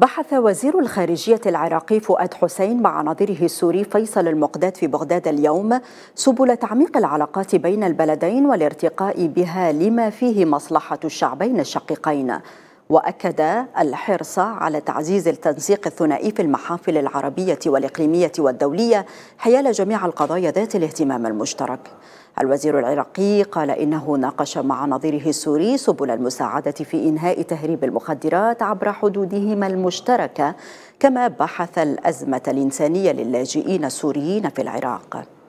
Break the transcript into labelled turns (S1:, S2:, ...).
S1: بحث وزير الخارجية العراقي فؤاد حسين مع نظيره السوري فيصل المقداد في بغداد اليوم سبل تعميق العلاقات بين البلدين والارتقاء بها لما فيه مصلحة الشعبين الشقيقين وأكد الحرص على تعزيز التنسيق الثنائي في المحافل العربية والإقليمية والدولية حيال جميع القضايا ذات الاهتمام المشترك الوزير العراقي قال إنه ناقش مع نظيره السوري سبل المساعدة في إنهاء تهريب المخدرات عبر حدودهما المشتركة كما بحث الأزمة الإنسانية للاجئين السوريين في العراق